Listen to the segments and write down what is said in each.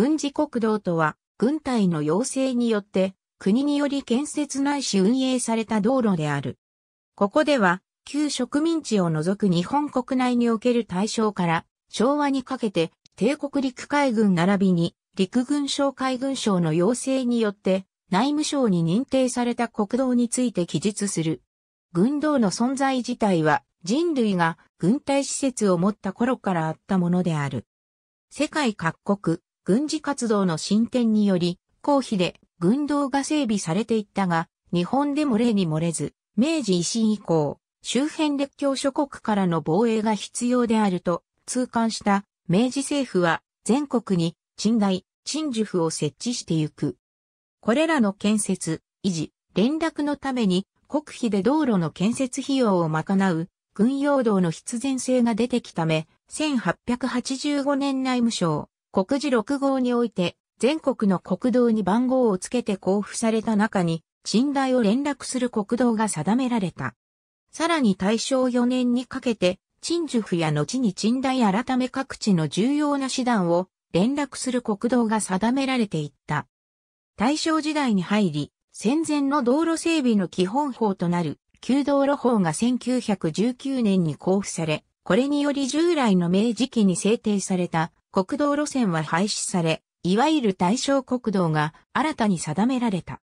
軍事国道とは、軍隊の要請によって、国により建設ないし運営された道路である。ここでは、旧植民地を除く日本国内における対象から昭和にかけて、帝国陸海軍並びに陸軍省海軍省の要請によって、内務省に認定された国道について記述する。軍道の存在自体は、人類が軍隊施設を持った頃からあったものである。世界各国、軍事活動の進展により、公費で軍道が整備されていったが、日本でも例に漏れず、明治維新以降、周辺列強諸国からの防衛が必要であると痛感した明治政府は全国に賃貸、鎮守府を設置してゆく。これらの建設、維持、連絡のために国費で道路の建設費用を賄う軍用道の必然性が出てきため、1885年内務省、国事6号において、全国の国道に番号をつけて交付された中に、賃台を連絡する国道が定められた。さらに大正4年にかけて、陳樹府や後に賃台改め各地の重要な手段を連絡する国道が定められていった。大正時代に入り、戦前の道路整備の基本法となる、旧道路法が1919年に交付され、これにより従来の明治期に制定された国道路線は廃止され、いわゆる対象国道が新たに定められた。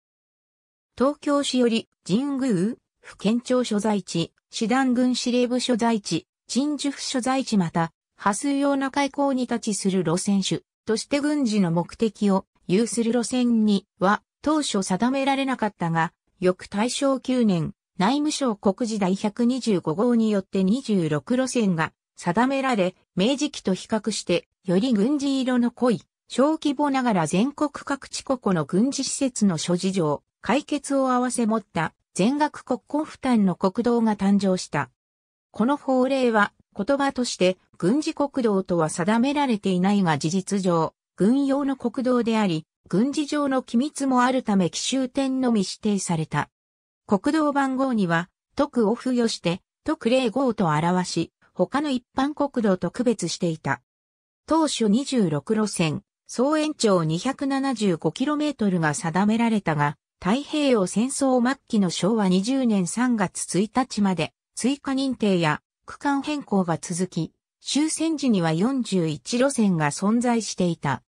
東京市より神宮、府県庁所在地、師団軍司令部所在地、陳述府所在地また、波数用な開溝に立ちする路線種として軍事の目的を有する路線には当初定められなかったが、翌大正9年、内務省国時第125号によって26路線が定められ、明治期と比較して、より軍事色の濃い、小規模ながら全国各地個々の軍事施設の諸事情、解決を合わせ持った全額国庫負担の国道が誕生した。この法令は言葉として軍事国道とは定められていないが事実上、軍用の国道であり、軍事上の機密もあるため奇襲点のみ指定された。国道番号には、特を付与して、特例号と表し、他の一般国道と区別していた。当初26路線、総延長 275km が定められたが、太平洋戦争末期の昭和20年3月1日まで追加認定や区間変更が続き、終戦時には41路線が存在していた。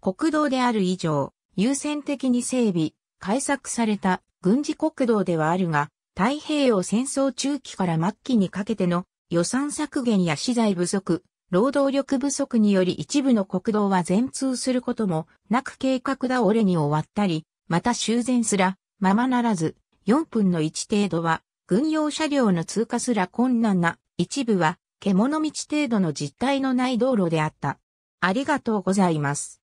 国道である以上、優先的に整備、改作された軍事国道ではあるが、太平洋戦争中期から末期にかけての予算削減や資材不足、労働力不足により一部の国道は全通することもなく計画倒れに終わったり、また修繕すらままならず、4分の1程度は軍用車両の通過すら困難な一部は獣道程度の実態のない道路であった。ありがとうございます。